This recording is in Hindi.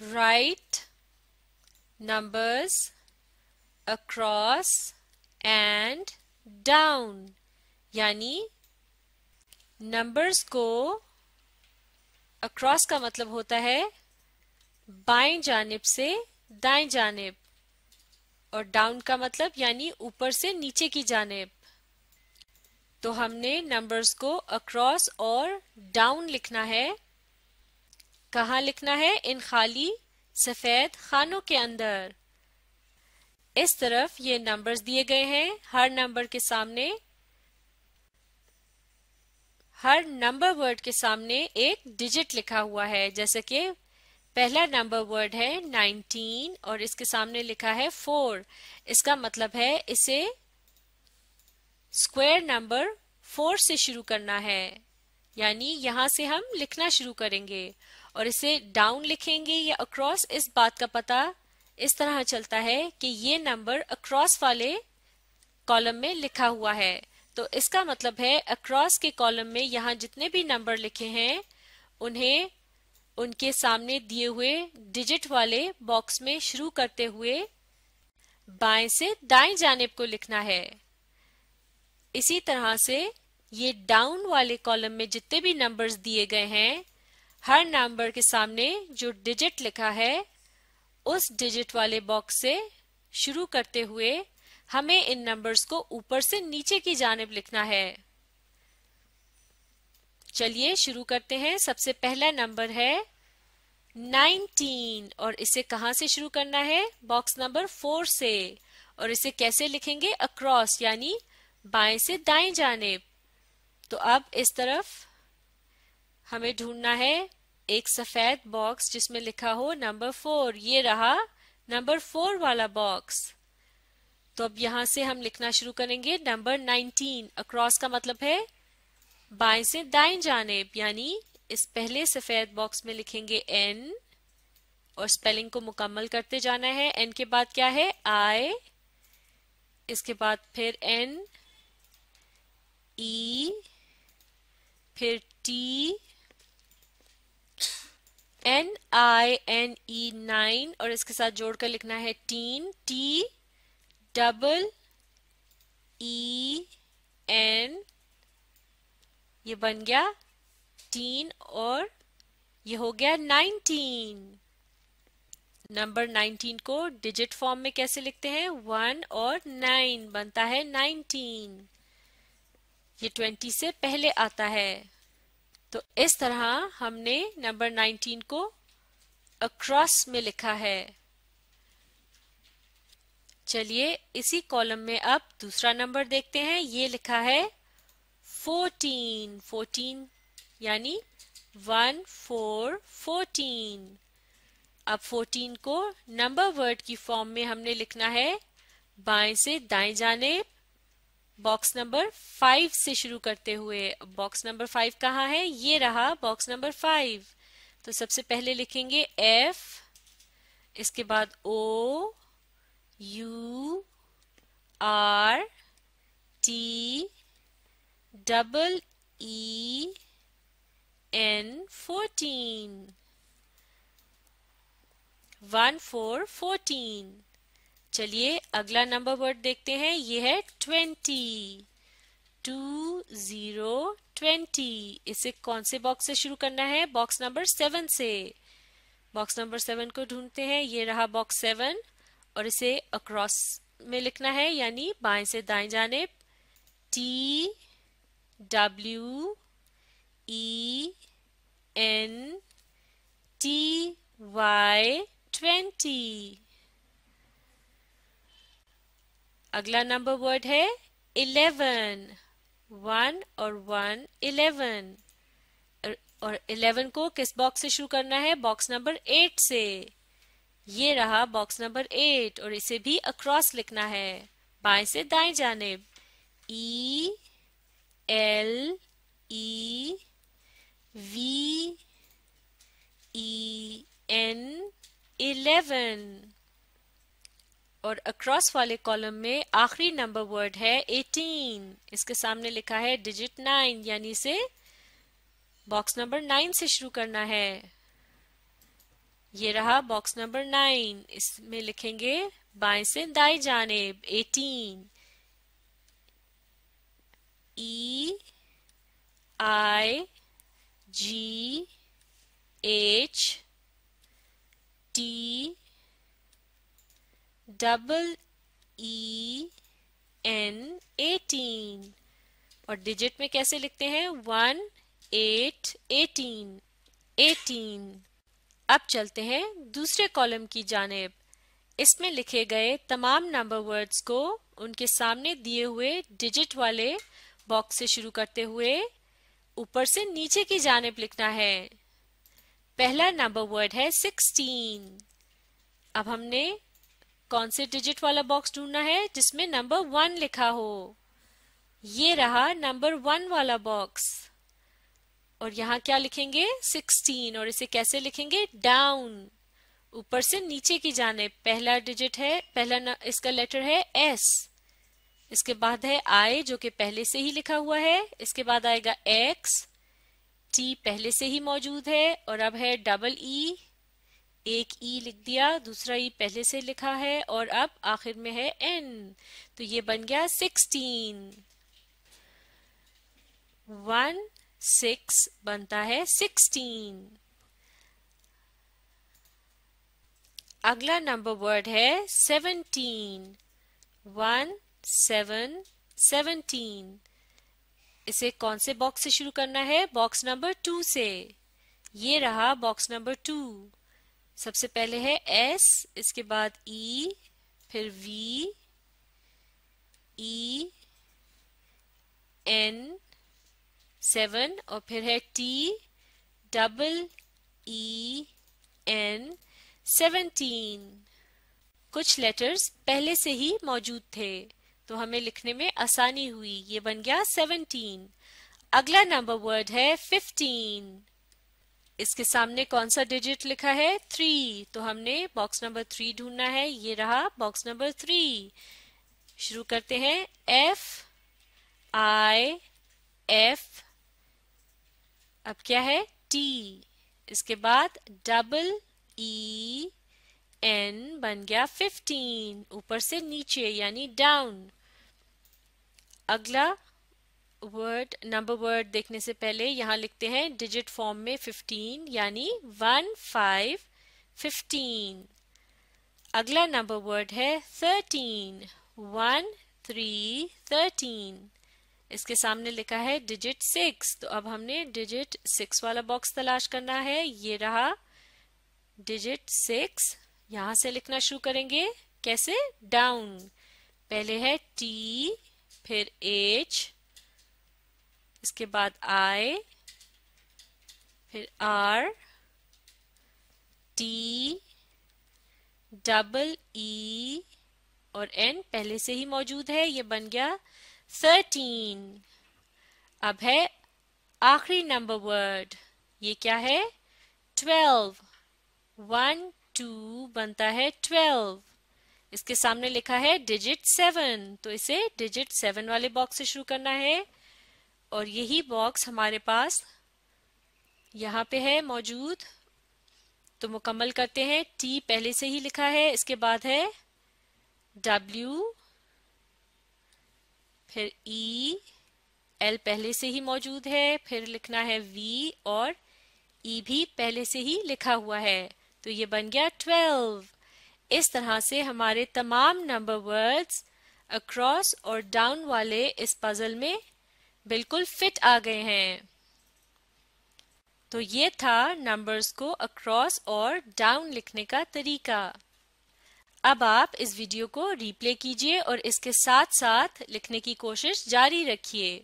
write numbers across and down यानी नंबर्स को अक्रॉस का मतलब होता है बाएं जानब से दाएं जानब और डाउन का मतलब यानी ऊपर से नीचे की जानब तो हमने नंबर्स को अक्रॉस और डाउन लिखना है कहा लिखना है इन खाली सफेद खानों के अंदर इस तरफ ये नंबर्स दिए गए हैं हर नंबर के सामने हर नंबर वर्ड के सामने एक डिजिट लिखा हुआ है जैसे कि पहला नंबर वर्ड है 19 और इसके सामने लिखा है 4 इसका मतलब है इसे स्क्वायर नंबर 4 से शुरू करना है यानी यहां से हम लिखना शुरू करेंगे और इसे डाउन लिखेंगे या अक्रॉस इस बात का पता इस तरह चलता है कि ये नंबर अक्रॉस वाले कॉलम में लिखा हुआ है तो इसका मतलब है अक्रॉस के कॉलम में यहाँ जितने भी नंबर लिखे हैं उन्हें उनके सामने दिए हुए डिजिट वाले बॉक्स में शुरू करते हुए बाएं से दाएं जानेब को लिखना है इसी तरह से ये डाउन वाले कॉलम में जितने भी नंबर्स दिए गए हैं हर नंबर के सामने जो डिजिट लिखा है उस डिजिट वाले बॉक्स से शुरू करते हुए हमें इन नंबर्स को ऊपर से नीचे की जानब लिखना है चलिए शुरू करते हैं सबसे पहला नंबर है 19 और इसे कहां से शुरू करना है बॉक्स नंबर फोर से और इसे कैसे लिखेंगे अक्रॉस यानी बाएं से दाएं जानेब तो अब इस तरफ हमें ढूंढना है एक सफेद बॉक्स जिसमें लिखा हो नंबर फोर ये रहा नंबर फोर वाला बॉक्स तो अब यहां से हम लिखना शुरू करेंगे नंबर नाइनटीन अक्रॉस का मतलब है बाएं से दाएं जानेब यानी इस पहले सफेद बॉक्स में लिखेंगे एन और स्पेलिंग को मुकम्मल करते जाना है एन के बाद क्या है आई इसके बाद फिर एन ई e, फिर T N I N E nine और इसके साथ जोड़कर लिखना है teen T double E N ये बन गया टीन और ये हो गया नाइनटीन नंबर नाइनटीन को डिजिट फॉर्म में कैसे लिखते हैं वन और नाइन बनता है नाइनटीन ये ट्वेंटी से पहले आता है तो इस तरह हमने नंबर 19 को अक्रॉस में लिखा है चलिए इसी कॉलम में अब दूसरा नंबर देखते हैं ये लिखा है 14 14 यानी वन फोर फोर्टीन अब 14 को नंबर वर्ड की फॉर्म में हमने लिखना है बाएं से दाएं जानेब बॉक्स नंबर फाइव से शुरू करते हुए बॉक्स नंबर फाइव कहाँ है ये रहा बॉक्स नंबर फाइव तो सबसे पहले लिखेंगे एफ इसके बाद O U R T double E N fourteen one four fourteen चलिए अगला नंबर वर्ड देखते हैं ये है ट्वेंटी टू जीरो ट्वेंटी इसे कौन से बॉक्स से शुरू करना है बॉक्स नंबर सेवन से बॉक्स नंबर सेवन को ढूंढते हैं ये रहा बॉक्स सेवन और इसे अक्रॉस में लिखना है यानी बाएं से दाएं जानेब T W E N T Y twenty अगला नंबर वर्ड है इलेवन वन और वन इलेवन और इलेवन को किस बॉक्स से शुरू करना है बॉक्स नंबर एट से ये रहा बॉक्स नंबर एट और इसे भी अक्रॉस लिखना है बाएं से दाएं जानेब E L E V E N eleven और अक्रॉस वाले कॉलम में आखिरी नंबर वर्ड है 18 इसके सामने लिखा है डिजिट 9 यानी से बॉक्स नंबर 9 से शुरू करना है ये रहा बॉक्स नंबर नाइन इसमें लिखेंगे बाएं से दाएं जानेब eighteen E I G H T double E N eighteen और डिजिट में कैसे लिखते हैं वन एट एटीन एटीन अब चलते हैं दूसरे कॉलम की जानब इसमें लिखे गए तमाम नंबर वर्ड्स को उनके सामने दिए हुए डिजिट वाले बॉक्स से शुरू करते हुए ऊपर से नीचे की जानेब लिखना है पहला नंबर वर्ड है सिक्सटीन अब हमने कौन से डिजिट वाला बॉक्स ढूंढना है जिसमें नंबर वन लिखा हो ये रहा नंबर वन वाला बॉक्स और यहां क्या लिखेंगे सिक्सटीन और इसे कैसे लिखेंगे डाउन ऊपर से नीचे की जाने पहला डिजिट है पहला न, इसका लेटर है एस इसके बाद है आई जो कि पहले से ही लिखा हुआ है इसके बाद आएगा एक्स टी पहले से ही मौजूद है और अब है डबल ई e. एक ई लिख दिया दूसरा ई पहले से लिखा है और अब आखिर में है एन तो ये बन गया सिक्सटीन वन सिक्स बनता है सिक्सटीन अगला नंबर वर्ड है सेवनटीन वन सेवन सेवनटीन इसे कौन से बॉक्स से शुरू करना है बॉक्स नंबर टू से ये रहा बॉक्स नंबर टू सबसे पहले है एस इसके बाद E फिर वी ई एन सेवन और फिर है T double E N seventeen कुछ लेटर्स पहले से ही मौजूद थे तो हमें लिखने में आसानी हुई ये बन गया सेवनटीन अगला नंबर वर्ड है फिफ्टीन इसके सामने कौन सा डिजिट लिखा है थ्री तो हमने बॉक्स नंबर थ्री ढूंढना है ये रहा बॉक्स नंबर थ्री शुरू करते हैं एफ आई एफ अब क्या है टी इसके बाद डबल ई एन बन गया फिफ्टीन ऊपर से नीचे यानी डाउन अगला वर्ड नंबर वर्ड देखने से पहले यहाँ लिखते हैं डिजिट फॉर्म में फिफ्टीन यानी वन फाइव फिफ्टीन अगला नंबर वर्ड है थर्टीन वन थ्री थर्टीन इसके सामने लिखा है डिजिट सिक्स तो अब हमने डिजिट सिक्स वाला बॉक्स तलाश करना है ये रहा डिजिट सिक्स यहां से लिखना शुरू करेंगे कैसे डाउन पहले है टी फिर एच इसके बाद आई फिर आर टी डबल ई और एन पहले से ही मौजूद है ये बन गया थर्टीन अब है आखिरी नंबर वर्ड ये क्या है ट्वेल्व वन टू बनता है ट्वेल्व इसके सामने लिखा है डिजिट सेवन तो इसे डिजिट सेवन वाले बॉक्स से शुरू करना है और यही बॉक्स हमारे पास यहाँ पे है मौजूद तो मुकम्मल करते हैं टी पहले से ही लिखा है इसके बाद है डब्ल्यू फिर ई e, एल पहले से ही मौजूद है फिर लिखना है वी और ई e भी पहले से ही लिखा हुआ है तो ये बन गया ट्वेल्व इस तरह से हमारे तमाम नंबर वर्ड्स अक्रॉस और डाउन वाले इस पजल में बिल्कुल फिट आ गए हैं तो ये था नंबर्स को अक्रॉस और डाउन लिखने का तरीका अब आप इस वीडियो को रिप्ले कीजिए और इसके साथ साथ लिखने की कोशिश जारी रखिए